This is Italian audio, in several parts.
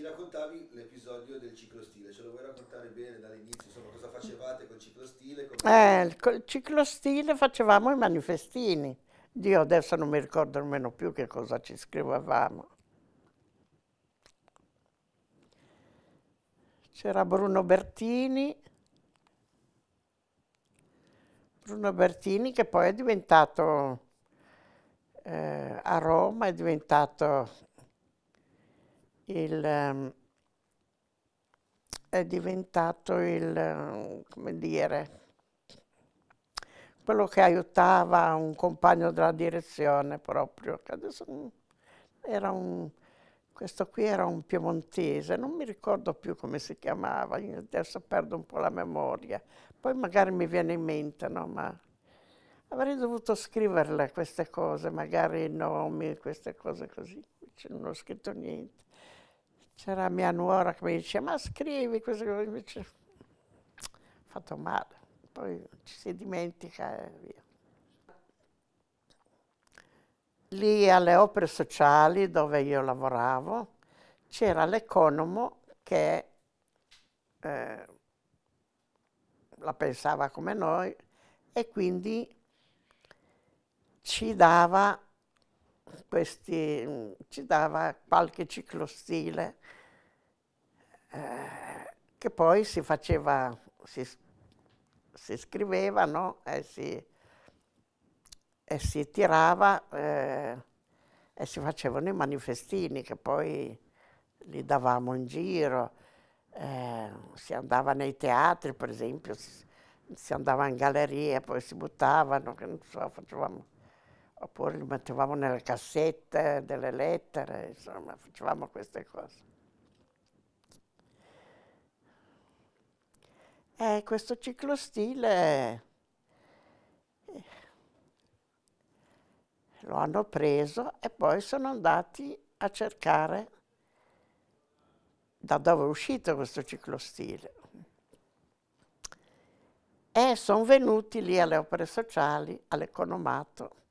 Ci raccontavi l'episodio del ciclostile, ce lo vuoi raccontare bene dall'inizio? Insomma, cosa facevate col ciclostile? Con... Eh, col ciclostile facevamo i manifestini. Io adesso non mi ricordo nemmeno più che cosa ci scrivevamo. C'era Bruno Bertini, Bruno Bertini che poi è diventato eh, a Roma, è diventato il, ehm, è diventato il, come dire, quello che aiutava un compagno della direzione proprio, un, questo qui era un piemontese, non mi ricordo più come si chiamava, adesso perdo un po' la memoria, poi magari mi viene in mente, no? Ma avrei dovuto scriverle queste cose, magari i nomi, queste cose così, non ho scritto niente c'era mia nuora che mi diceva ma scrivi questo che invece ho fatto male, poi ci si dimentica e via. Lì alle opere sociali dove io lavoravo c'era l'economo che eh, la pensava come noi e quindi ci dava questi, mm, ci dava qualche ciclostile eh, che poi si faceva, si, si scriveva no? e, si, e, si, tirava eh, e si facevano i manifestini che poi li davamo in giro. Eh, si andava nei teatri, per esempio, si, si andava in gallerie, poi si buttavano, che non so, facevamo oppure li mettevamo nelle cassette delle lettere, insomma, facevamo queste cose. E eh, questo ciclostile eh, lo hanno preso e poi sono andati a cercare da dove è uscito questo ciclostile. E sono venuti lì alle opere sociali, all'economato,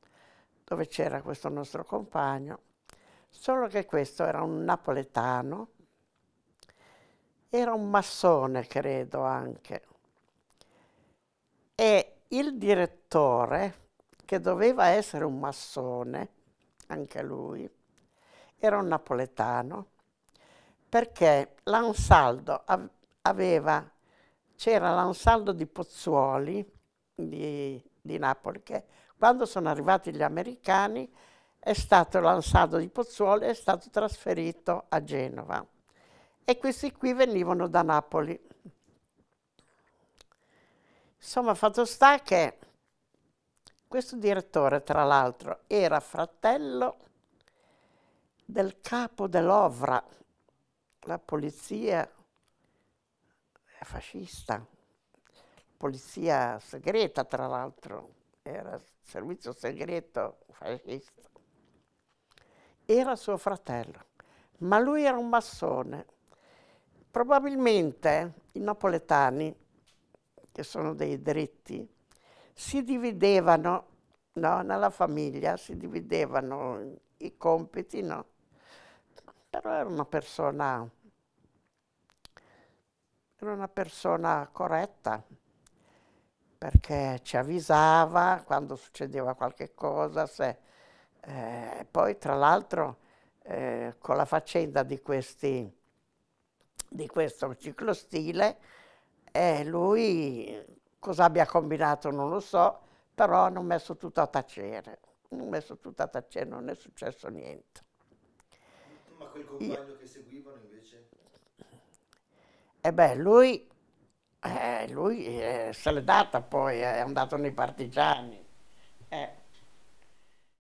dove c'era questo nostro compagno, solo che questo era un napoletano, era un massone credo anche, e il direttore, che doveva essere un massone, anche lui, era un napoletano, perché l'Ansaldo aveva, c'era l'Ansaldo di Pozzuoli, di di Napoli, che quando sono arrivati gli americani è stato lansato di Pozzuoli e è stato trasferito a Genova. E questi qui venivano da Napoli. Insomma, fatto sta che questo direttore, tra l'altro, era fratello del capo dell'Ovra, la polizia fascista, polizia segreta, tra l'altro, era servizio segreto fascista. Era suo fratello, ma lui era un massone. Probabilmente i napoletani, che sono dei dritti, si dividevano no, nella famiglia, si dividevano i compiti, no? Però era una persona, era una persona corretta, perché ci avvisava quando succedeva qualche cosa. Se, eh, poi tra l'altro eh, con la faccenda di, questi, di questo ciclostile, eh, lui cosa abbia combinato non lo so, però hanno messo tutto a tacere, hanno messo tutto a tacere, non è successo niente. Ma quel compagno Io, che seguivano invece? Eh beh, lui lui eh, se l'è data poi, eh, è andato nei partigiani. Eh.